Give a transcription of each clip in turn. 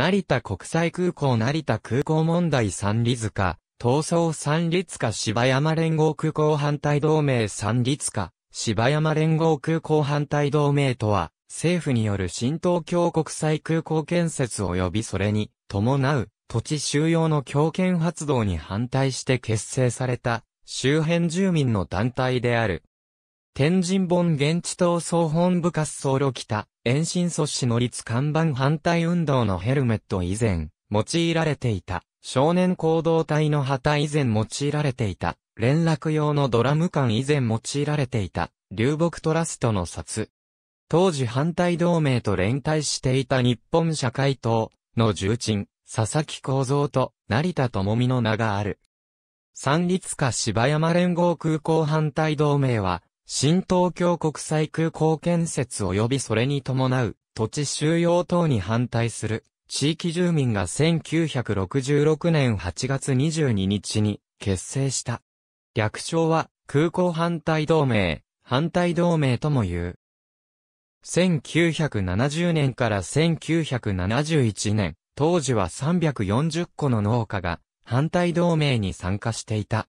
成田国際空港成田空港問題三里塚、闘争三里塚芝山連合空港反対同盟三里塚、芝山連合空港反対同盟とは、政府による新東京国際空港建設及びそれに伴う土地収容の強権発動に反対して結成された周辺住民の団体である。天神本現地党総本部滑走路北、遠心阻止の立看板反対運動のヘルメット以前、用いられていた。少年行動隊の旗以前用いられていた。連絡用のドラム缶以前用いられていた。流木トラストの札。当時反対同盟と連帯していた日本社会党の重鎮、佐々木幸三と成田智美の名がある。三立下芝山連合空港反対同盟は、新東京国際空港建設及びそれに伴う土地収容等に反対する地域住民が1966年8月22日に結成した。略称は空港反対同盟、反対同盟とも言う。1970年から1971年、当時は340個の農家が反対同盟に参加していた。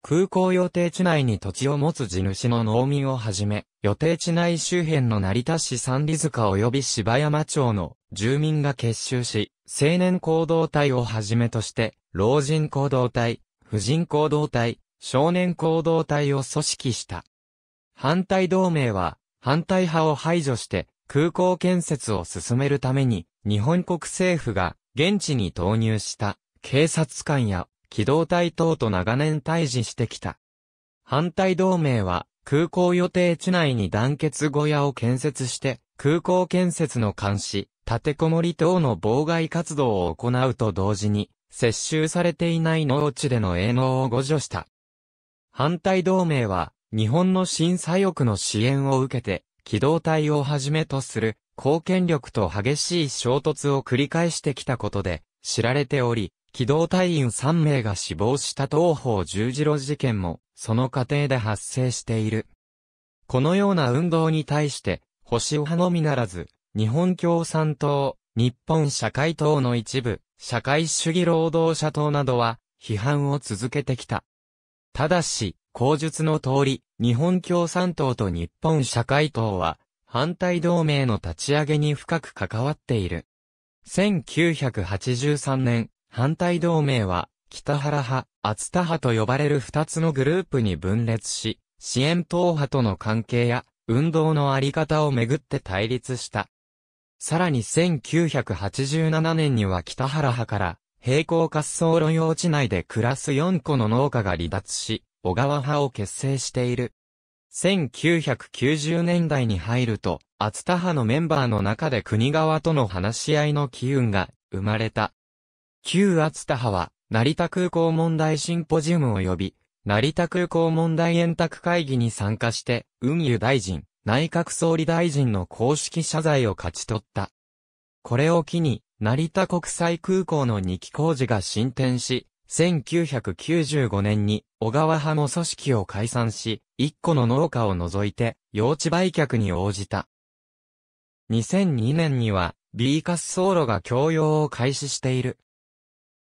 空港予定地内に土地を持つ地主の農民をはじめ、予定地内周辺の成田市三里塚及び芝山町の住民が結集し、青年行動隊をはじめとして、老人行動隊、婦人行動隊、少年行動隊を組織した。反対同盟は、反対派を排除して、空港建設を進めるために、日本国政府が現地に投入した警察官や機動隊等と長年対峙してきた。反対同盟は、空港予定地内に団結小屋を建設して、空港建設の監視、立てこもり等の妨害活動を行うと同時に、接収されていない農地での営農を誤助した。反対同盟は、日本の新左翼の支援を受けて、機動隊をはじめとする、貢献力と激しい衝突を繰り返してきたことで、知られており、機動隊員3名が死亡した東方十字路事件も、その過程で発生している。このような運動に対して、保守派のみならず、日本共産党、日本社会党の一部、社会主義労働者党などは、批判を続けてきた。ただし、口述の通り、日本共産党と日本社会党は、反対同盟の立ち上げに深く関わっている。1983年、反対同盟は、北原派、厚田派と呼ばれる二つのグループに分裂し、支援党派との関係や、運動のあり方をめぐって対立した。さらに1987年には北原派から、平行滑走路用地内で暮らす4個の農家が離脱し、小川派を結成している。1990年代に入ると、厚田派のメンバーの中で国側との話し合いの機運が生まれた。旧厚田派は、成田空港問題シンポジウム及び、成田空港問題円卓会議に参加して、運輸大臣、内閣総理大臣の公式謝罪を勝ち取った。これを機に、成田国際空港の2期工事が進展し、1995年に小川派も組織を解散し、1個の農家を除いて、用地売却に応じた。2002年には、B 滑走路が供用を開始している。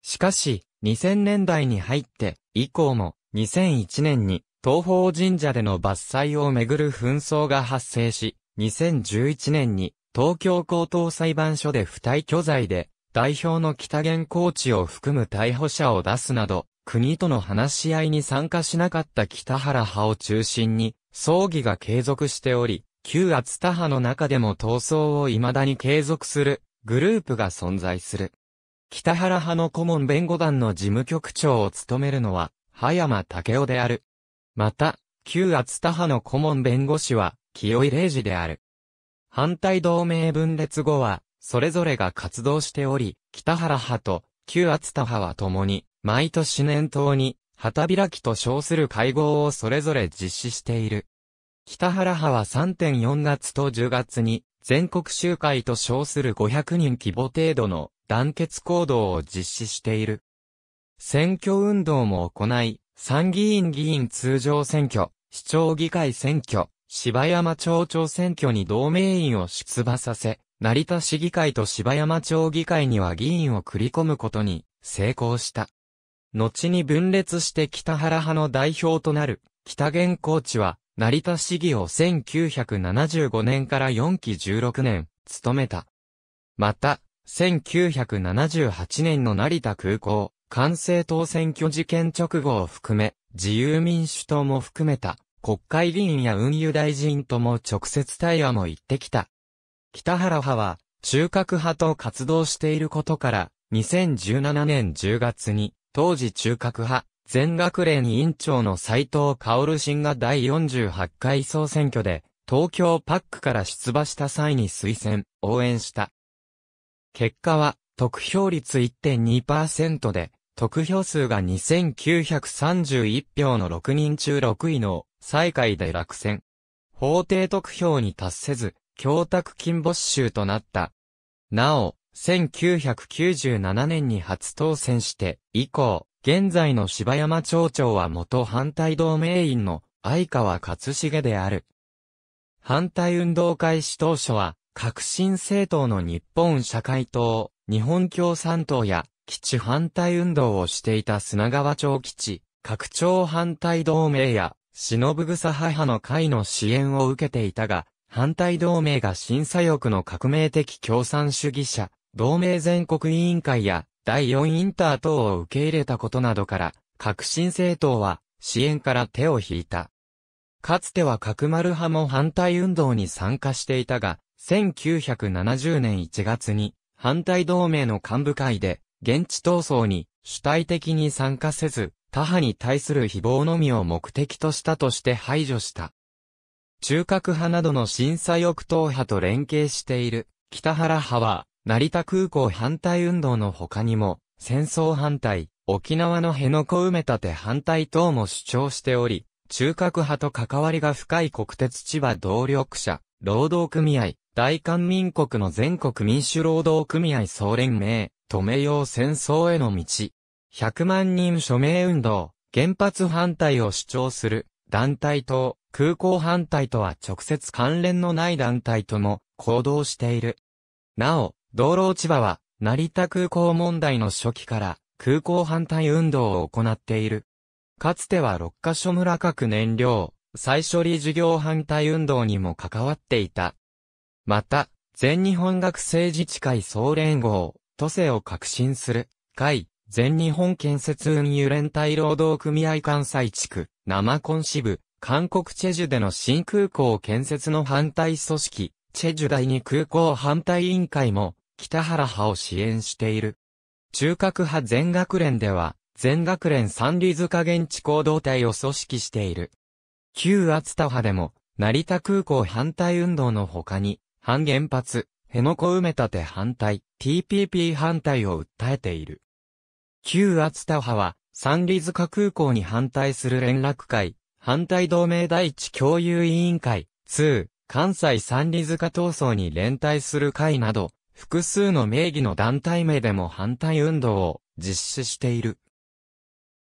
しかし、2000年代に入って、以降も、2001年に、東方神社での伐採をめぐる紛争が発生し、2011年に、東京高等裁判所で不退巨罪で、代表の北原コーチを含む逮捕者を出すなど、国との話し合いに参加しなかった北原派を中心に、葬儀が継続しており、旧厚田派の中でも闘争を未だに継続するグループが存在する。北原派の顧問弁護団の事務局長を務めるのは、葉山武雄である。また、旧厚田派の顧問弁護士は、清井玲二である。反対同盟分裂後は、それぞれが活動しており、北原派と旧厚田派は共に、毎年年頭に、旗開きと称する会合をそれぞれ実施している。北原派は3.4月と10月に、全国集会と称する500人規模程度の団結行動を実施している。選挙運動も行い、参議院議員通常選挙、市長議会選挙、芝山町長選挙に同盟員を出馬させ、成田市議会と芝山町議会には議員を繰り込むことに成功した。後に分裂して北原派の代表となる北原高知は成田市議を1975年から4期16年務めた。また、1978年の成田空港、官制党選挙事件直後を含め、自由民主党も含めた、国会議員や運輸大臣とも直接対話も行ってきた。北原派は、中核派と活動していることから、2017年10月に、当時中核派、全学連委員長の斎藤薫氏が第48回総選挙で、東京パックから出馬した際に推薦、応援した。結果は、得票率1.2%で、得票数が2931票の6人中6位の最下位で落選。法定得票に達せず、供託金没収となった。なお、1997年に初当選して、以降、現在の柴山町長は元反対同盟員の相川勝重である。反対運動開始当初は、革新政党の日本社会党、日本共産党や、基地反対運動をしていた砂川町基地、拡張反対同盟や、忍草母の会の支援を受けていたが、反対同盟が審査欲の革命的共産主義者、同盟全国委員会や第4インター等を受け入れたことなどから、革新政党は支援から手を引いた。かつては角丸派も反対運動に参加していたが、1970年1月に、反対同盟の幹部会で、現地闘争に主体的に参加せず、他派に対する誹謗のみを目的としたとして排除した。中核派などの震災翼党派と連携している北原派は、成田空港反対運動の他にも、戦争反対、沖縄の辺野古埋め立て反対等も主張しており、中核派と関わりが深い国鉄千葉動力者、労働組合、大韓民国の全国民主労働組合総連盟、止めよう戦争への道。100万人署名運動、原発反対を主張する、団体と、空港反対とは直接関連のない団体とも、行動している。なお、道路千葉は、成田空港問題の初期から、空港反対運動を行っている。かつては六ヶ所村各燃料、再処理事業反対運動にも関わっていた。また、全日本学生自治会総連合、都政を革新する、会、全日本建設運輸連帯労働組合関西地区、生コン支部、韓国チェジュでの新空港建設の反対組織、チェジュ第二空港反対委員会も、北原派を支援している。中核派全学連では、全学連三里塚現地行動隊を組織している。旧厚田派でも、成田空港反対運動の他に、反原発、辺野古埋め立て反対、TPP 反対を訴えている。旧厚田派は、三里塚空港に反対する連絡会、反対同盟第一共有委員会、2、関西三里塚闘争に連帯する会など、複数の名義の団体名でも反対運動を実施している。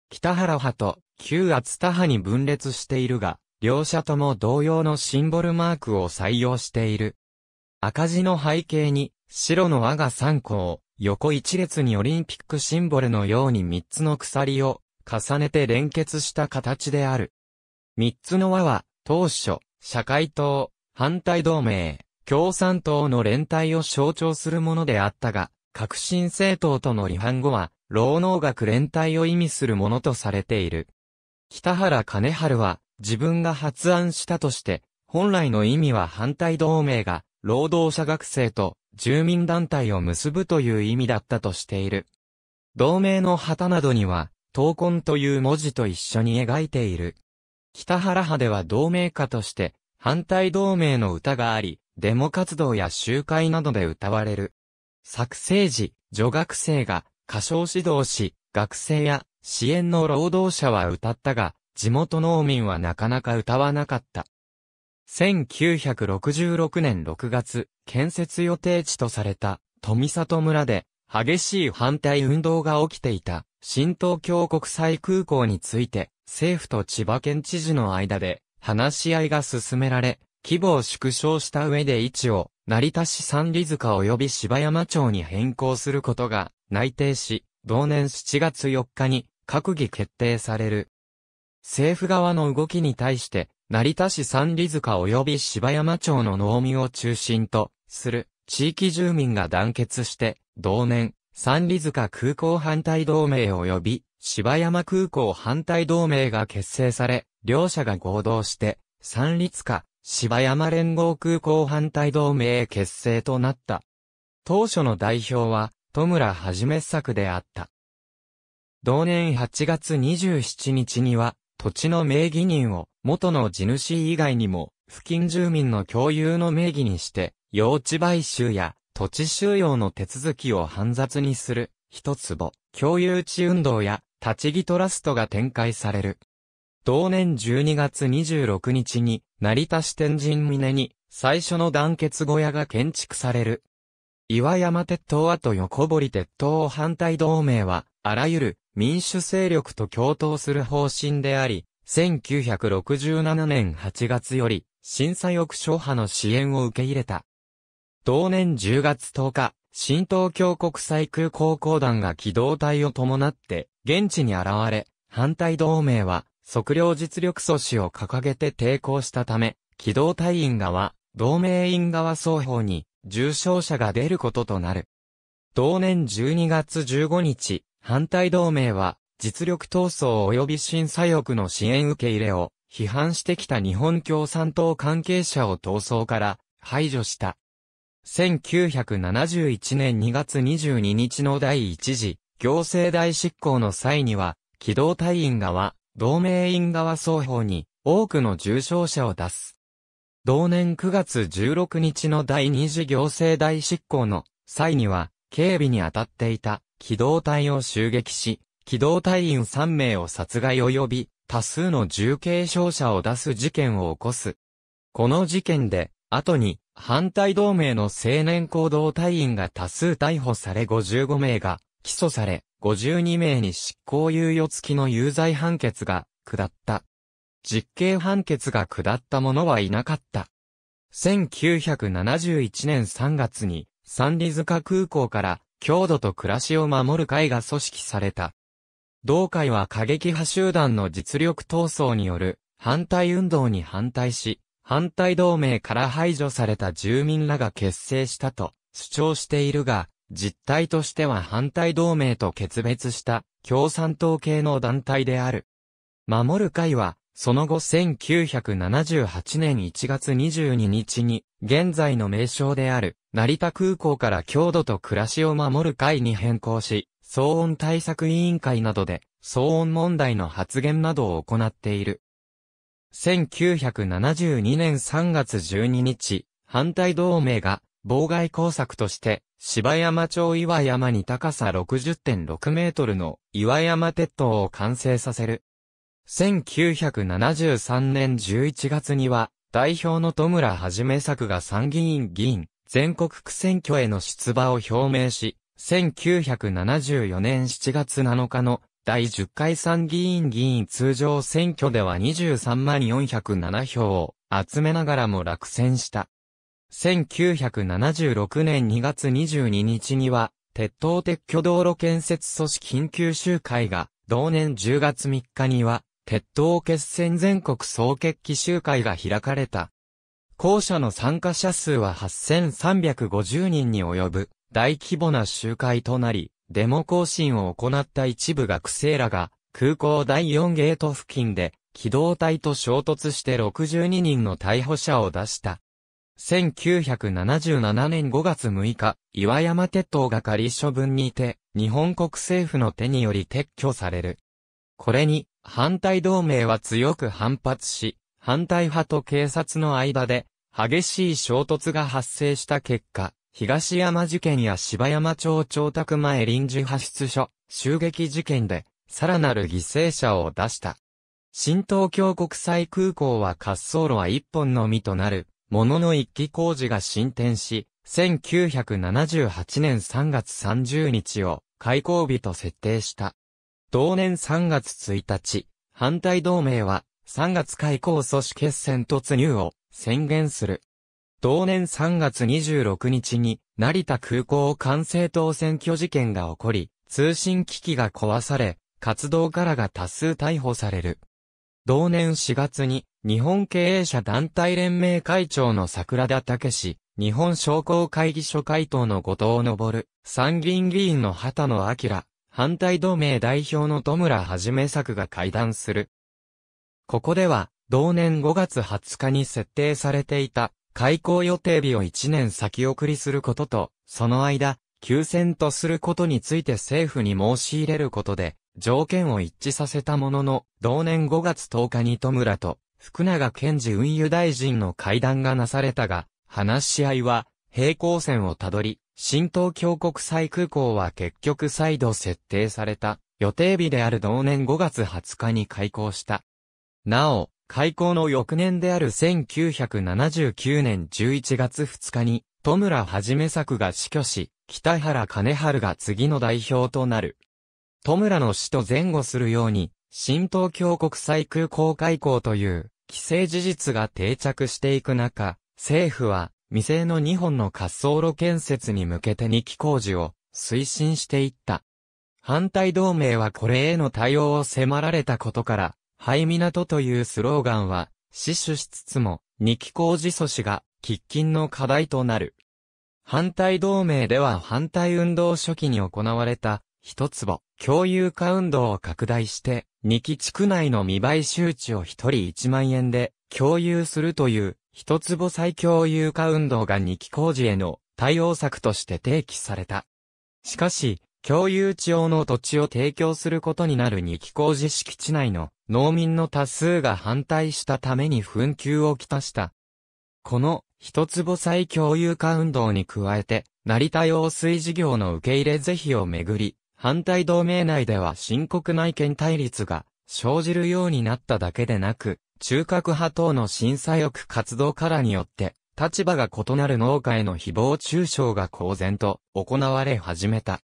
北原派と旧厚田派に分裂しているが、両者とも同様のシンボルマークを採用している。赤字の背景に、白の輪が3個を、横一列にオリンピックシンボルのように3つの鎖を重ねて連結した形である。3つの輪は、当初、社会党、反対同盟、共産党の連帯を象徴するものであったが、革新政党との離反後は、労農学連帯を意味するものとされている。北原金春は、自分が発案したとして、本来の意味は反対同盟が、労働者学生と住民団体を結ぶという意味だったとしている。同盟の旗などには、闘魂という文字と一緒に描いている。北原派では同盟家として、反対同盟の歌があり、デモ活動や集会などで歌われる。作成時、女学生が歌唱指導し、学生や支援の労働者は歌ったが、地元農民はなかなか歌わなかった。1966年6月、建設予定地とされた富里村で激しい反対運動が起きていた新東京国際空港について政府と千葉県知事の間で話し合いが進められ、規模を縮小した上で位置を成田市三里塚及び芝山町に変更することが内定し、同年7月4日に閣議決定される。政府側の動きに対して成田市三里塚及び芝山町の農民を中心とする地域住民が団結して、同年、三里塚空港反対同盟及び芝山空港反対同盟が結成され、両者が合同して、三里塚、芝山連合空港反対同盟結成となった。当初の代表は、戸村はじめ作であった。同年8月27日には、土地の名義人を、元の地主以外にも、付近住民の共有の名義にして、用地買収や土地収用の手続きを煩雑にする、一坪、共有地運動や、立ち木トラストが展開される。同年12月26日に、成田市天神峰に、最初の団結小屋が建築される。岩山鉄塔跡横堀鉄塔を反対同盟は、あらゆる民主勢力と共闘する方針であり、1967年8月より、震災翼諸派の支援を受け入れた。同年10月10日、新東京国際空港公団が機動隊を伴って、現地に現れ、反対同盟は、測量実力阻止を掲げて抵抗したため、機動隊員側、同盟員側双方に、重傷者が出ることとなる。同年12月15日、反対同盟は、実力闘争及び審査翼の支援受け入れを批判してきた日本共産党関係者を闘争から排除した。1971年2月22日の第一次行政大執行の際には、機動隊員側、同盟員側双方に多くの重傷者を出す。同年9月16日の第二次行政大執行の際には、警備に当たっていた機動隊を襲撃し、機動隊員3名を殺害及び、多数の重軽傷者を出す事件を起こす。この事件で、後に、反対同盟の青年行動隊員が多数逮捕され55名が起訴され、52名に執行猶予付きの有罪判決が下った。実刑判決が下った者はいなかった。1971年3月に、三里塚空港から、郷土と暮らしを守る会が組織された。同会は過激派集団の実力闘争による反対運動に反対し、反対同盟から排除された住民らが結成したと主張しているが、実態としては反対同盟と決別した共産党系の団体である。守る会は、その後1978年1月22日に、現在の名称である、成田空港から郷土と暮らしを守る会に変更し、騒音対策委員会などで騒音問題の発言などを行っている。1972年3月12日、反対同盟が妨害工作として芝山町岩山に高さ60.6メートルの岩山鉄塔を完成させる。1973年11月には、代表の戸村はじめ作が参議院議員、全国区選挙への出馬を表明し、1974年7月7日の第10回参議院議員通常選挙では23万407票を集めながらも落選した。1976年2月22日には、鉄塔撤去道路建設組織緊急集会が、同年10月3日には、鉄塔決戦全国総決起集会が開かれた。校舎の参加者数は8350人に及ぶ。大規模な集会となり、デモ行進を行った一部学生らが、空港第4ゲート付近で、機動隊と衝突して62人の逮捕者を出した。1977年5月6日、岩山鉄塔が仮処分にて、日本国政府の手により撤去される。これに、反対同盟は強く反発し、反対派と警察の間で、激しい衝突が発生した結果、東山事件や芝山町町宅前臨時派出所、襲撃事件で、さらなる犠牲者を出した。新東京国際空港は滑走路は一本のみとなる、ものの一気工事が進展し、1978年3月30日を開港日と設定した。同年3月1日、反対同盟は3月開港阻止決戦突入を宣言する。同年3月26日に、成田空港管制塔選挙事件が起こり、通信機器が壊され、活動家らが多数逮捕される。同年4月に、日本経営者団体連盟会長の桜田武史、日本商工会議所会頭の後藤昇、参議院議員の畑野明、反対同盟代表の戸村はじめ作が会談する。ここでは、同年5月20日に設定されていた、開校予定日を1年先送りすることと、その間、休戦とすることについて政府に申し入れることで、条件を一致させたものの、同年5月10日に戸村と、福永健治運輸大臣の会談がなされたが、話し合いは、平行線をたどり、新東京国際空港は結局再度設定された、予定日である同年5月20日に開港した。なお、開校の翌年である1979年11月2日に、戸村はじめ作が死去し、北原金春が次の代表となる。戸村の死と前後するように、新東京国際空港開港という、規制事実が定着していく中、政府は、未成の2本の滑走路建設に向けて2期工事を推進していった。反対同盟はこれへの対応を迫られたことから、ハナ港というスローガンは、死守しつつも、二期工事阻止が、喫緊の課題となる。反対同盟では反対運動初期に行われた、一坪、共有化運動を拡大して、二期地区内の未買周知を一人一万円で共有するという、一坪再共有化運動が二期工事への対応策として提起された。しかし、共有地用の土地を提供することになる二気工事敷地内の農民の多数が反対したために紛糾をきたした。この一坪再共有化運動に加えて、成田用水事業の受け入れ是非をめぐり、反対同盟内では深刻な意見対立が生じるようになっただけでなく、中核派等の審査欲活動からによって、立場が異なる農家への誹謗中傷が公然と行われ始めた。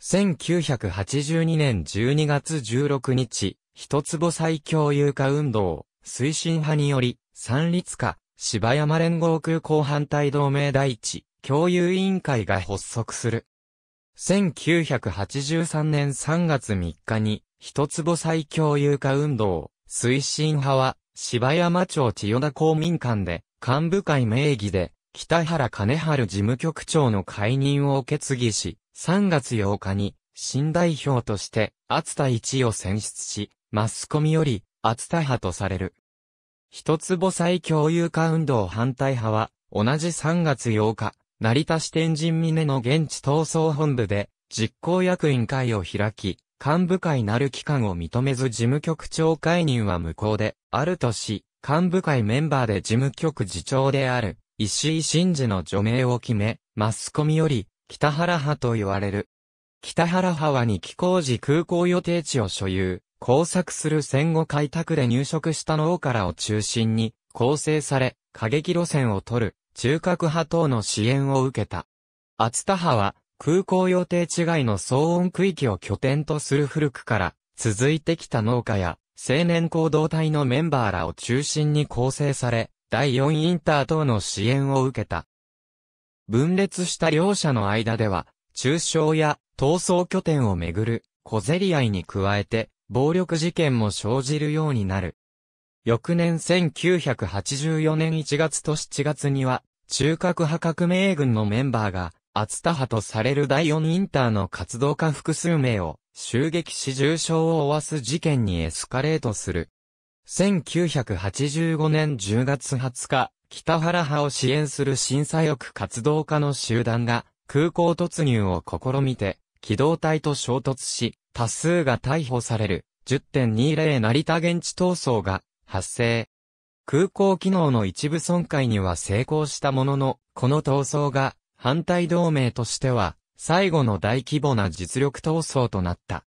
1982年12月16日、一坪最強有価運動、推進派により、三立化、芝山連合空港反対同盟第一、共有委員会が発足する。1983年3月3日に、一坪最強有価運動、推進派は、芝山町千代田公民館で、幹部会名義で、北原金春事務局長の解任を受け継ぎし、3月8日に、新代表として、熱田一を選出し、マスコミより、熱田派とされる。一坪再共有化運動反対派は、同じ3月8日、成田支店人峰の現地闘争本部で、実行役員会を開き、幹部会なる機関を認めず事務局長解任は無効で、あるとし、幹部会メンバーで事務局次長である、石井真嗣の除名を決め、マスコミより、北原派と言われる。北原派は二気工事空港予定地を所有、工作する戦後開拓で入植した農家らを中心に構成され、過激路線を取る中核派等の支援を受けた。厚田派は空港予定地外の騒音区域を拠点とする古くから続いてきた農家や青年行動隊のメンバーらを中心に構成され、第4インター等の支援を受けた。分裂した両者の間では、中傷や逃走拠点をめぐる小競り合いに加えて、暴力事件も生じるようになる。翌年1984年1月と7月には、中核派革命軍のメンバーが、厚田派とされる第4インターの活動家複数名を襲撃し重傷を負わす事件にエスカレートする。1985年10月20日、北原派を支援する審査翼活動家の集団が空港突入を試みて、機動隊と衝突し、多数が逮捕される10.20成田現地闘争が発生。空港機能の一部損壊には成功したものの、この闘争が反対同盟としては最後の大規模な実力闘争となった。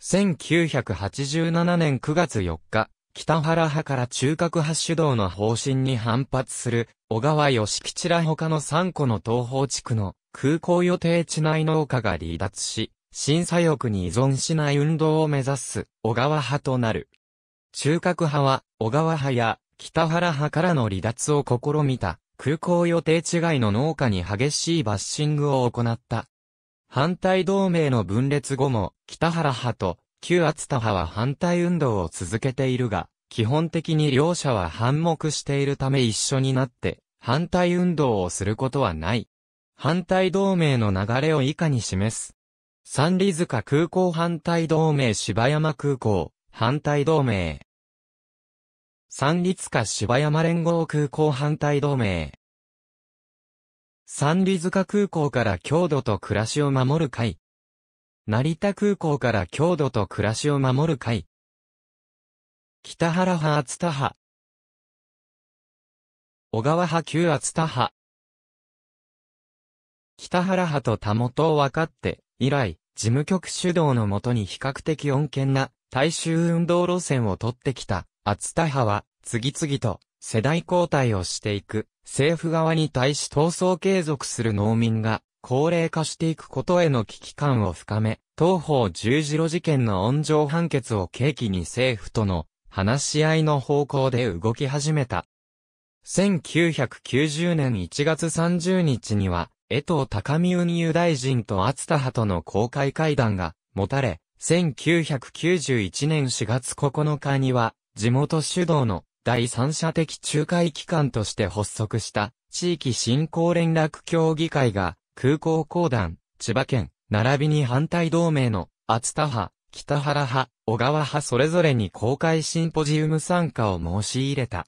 1987年9月4日、北原派から中核派主導の方針に反発する、小川義吉ら他の3個の東方地区の空港予定地内農家が離脱し、審査欲に依存しない運動を目指す小川派となる。中核派は小川派や北原派からの離脱を試みた空港予定地外の農家に激しいバッシングを行った。反対同盟の分裂後も北原派と旧厚田派は反対運動を続けているが、基本的に両者は反目しているため一緒になって、反対運動をすることはない。反対同盟の流れを以下に示す。三里塚空港反対同盟芝山空港、反対同盟。三里塚芝山連合空港反対同盟。三里塚空港から郷土と暮らしを守る会。成田空港から郷土と暮らしを守る会。北原派厚田派。小川派旧厚田派。北原派と田元を分かって、以来、事務局主導のもとに比較的穏健な大衆運動路線を取ってきた厚田派は、次々と世代交代をしていく、政府側に対し闘争継続する農民が高齢化していくことへの危機感を深め、東方十字路事件の温情判決を契機に政府との話し合いの方向で動き始めた。1990年1月30日には、江藤高見運輸大臣と厚田派との公開会談が持たれ、1991年4月9日には、地元主導の第三者的仲介機関として発足した地域振興連絡協議会が空港公団、千葉県、並びに反対同盟の、厚田派、北原派、小川派それぞれに公開シンポジウム参加を申し入れた。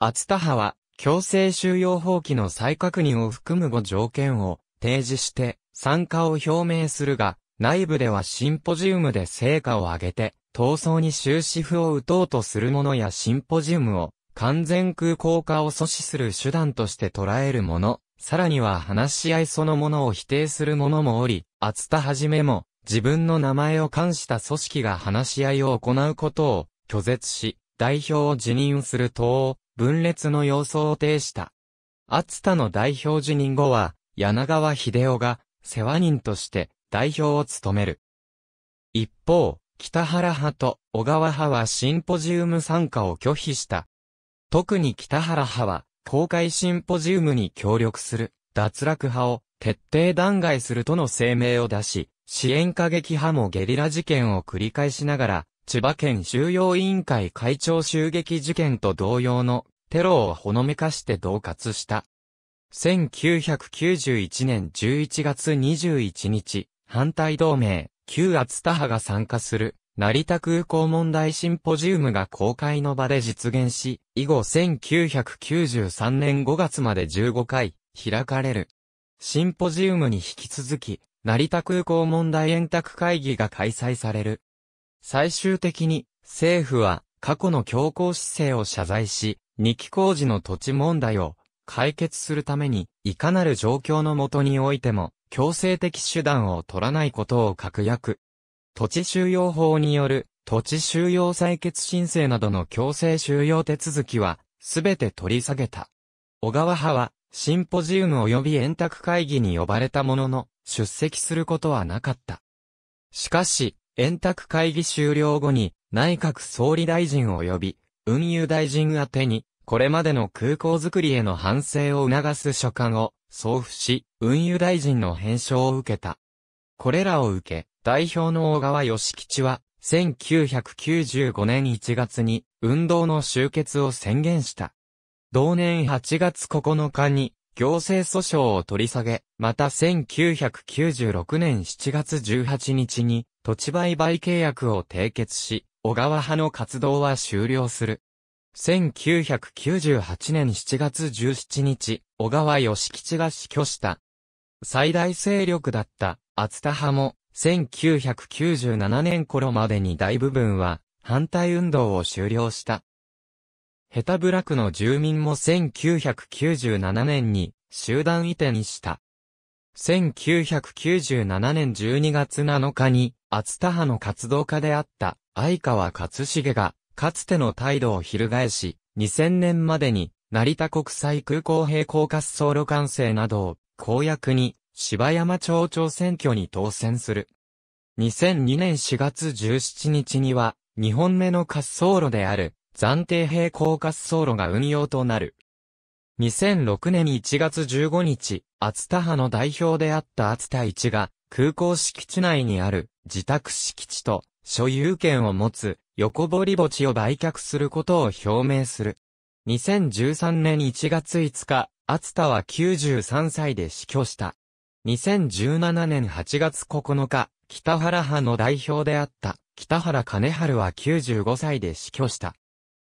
厚田派は、強制収容放棄の再確認を含む5条件を提示して参加を表明するが、内部ではシンポジウムで成果を上げて、闘争に終止符を打とうとするものやシンポジウムを完全空港化を阻止する手段として捉えるものさらには話し合いそのものを否定する者もおり、厚田はじめも、自分の名前を冠した組織が話し合いを行うことを拒絶し、代表を辞任する党分裂の様相を呈した。厚田の代表辞任後は、柳川秀夫が世話人として代表を務める。一方、北原派と小川派はシンポジウム参加を拒否した。特に北原派は、公開シンポジウムに協力する脱落派を徹底弾劾するとの声明を出し、支援過激派もゲリラ事件を繰り返しながら、千葉県収容委員会会長襲撃事件と同様のテロをほのめかして同活した。1991年11月21日、反対同盟、旧厚田派が参加する成田空港問題シンポジウムが公開の場で実現し、以後1993年5月まで15回開かれる。シンポジウムに引き続き、成田空港問題円卓会議が開催される。最終的に、政府は過去の強硬姿勢を謝罪し、二期工事の土地問題を解決するために、いかなる状況のもとにおいても、強制的手段を取らないことを確約。土地収容法による土地収容採決申請などの強制収容手続きは、すべて取り下げた。小川派は、シンポジウム及び円卓会議に呼ばれたものの、出席することはなかった。しかし、円卓会議終了後に、内閣総理大臣及び、運輸大臣宛てに、これまでの空港づくりへの反省を促す書簡を送付し、運輸大臣の返書を受けた。これらを受け、代表の大川義吉は、1995年1月に運動の終結を宣言した。同年8月9日に行政訴訟を取り下げ、また1996年7月18日に土地売買契約を締結し、小川派の活動は終了する。1998年7月17日、小川義吉が死去した。最大勢力だった厚田派も、1997年頃までに大部分は、反対運動を終了した。ヘタブラクの住民も1997年に集団移転した。1997年12月7日に、厚田派の活動家であった相川勝重が、かつての態度を翻し、2000年までに、成田国際空港並行滑走路完成などを公約に芝山町長選挙に当選する。2002年4月17日には、2本目の滑走路である、暫定平行滑走路が運用となる。2006年1月15日、厚田派の代表であった厚田一が、空港敷地内にある自宅敷地と所有権を持つ横堀墓地を売却することを表明する。2013年1月5日、厚田は93歳で死去した。2017年8月9日、北原派の代表であった北原金春は95歳で死去した。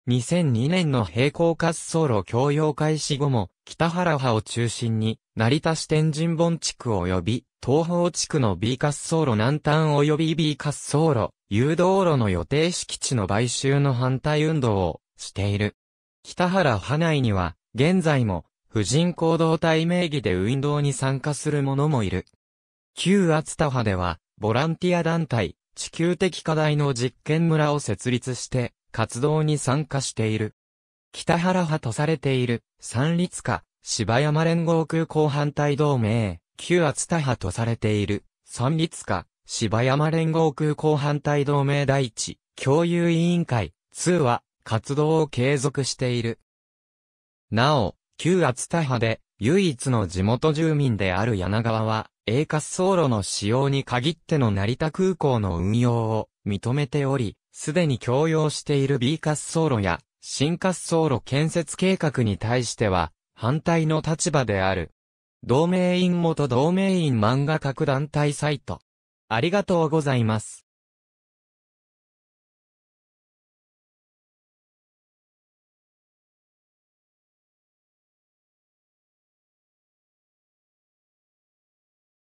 2002年の平行滑走路共用開始後も、北原派を中心に、成田市天神本地区及び、東方地区の B 滑走路南端及び B 滑走路、誘導路の予定敷地の買収の反対運動をしている。北原派内には、現在も婦人行動体名義で運動に参加する者もいる。旧厚田派では、ボランティア団体、地球的課題の実験村を設立して、活動に参加している。北原派とされている、三立家、芝山連合空港反対同盟、旧厚田派とされている、三立家、芝山連合空港反対同盟第一、共有委員会、2は、活動を継続している。なお、旧厚田派で、唯一の地元住民である柳川は、A 滑走路の使用に限っての成田空港の運用を認めており、すでに共用している B 滑走路や新滑走路建設計画に対しては反対の立場である。同盟員元同盟員漫画各団体サイト。ありがとうございます。